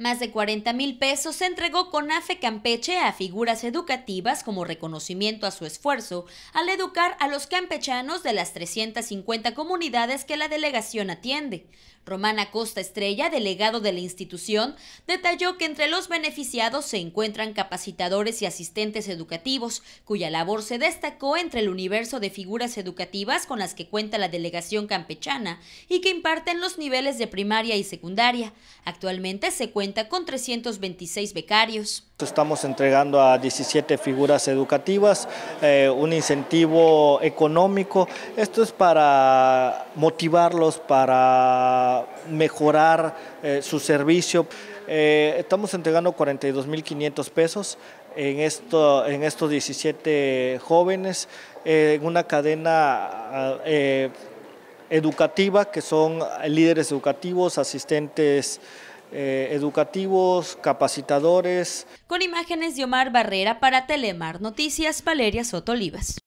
Más de 40 mil pesos se entregó CONAFE Campeche a figuras educativas como reconocimiento a su esfuerzo al educar a los campechanos de las 350 comunidades que la delegación atiende. Romana Costa Estrella, delegado de la institución, detalló que entre los beneficiados se encuentran capacitadores y asistentes educativos, cuya labor se destacó entre el universo de figuras educativas con las que cuenta la delegación campechana y que imparten los niveles de primaria y secundaria. Actualmente se cuenta con 326 becarios. Estamos entregando a 17 figuras educativas, eh, un incentivo económico. Esto es para motivarlos, para mejorar eh, su servicio. Eh, estamos entregando 42.500 pesos en, esto, en estos 17 jóvenes, en una cadena educativa que son líderes educativos, asistentes eh, educativos, capacitadores. Con imágenes de Omar Barrera para Telemar Noticias, Valeria Olivas.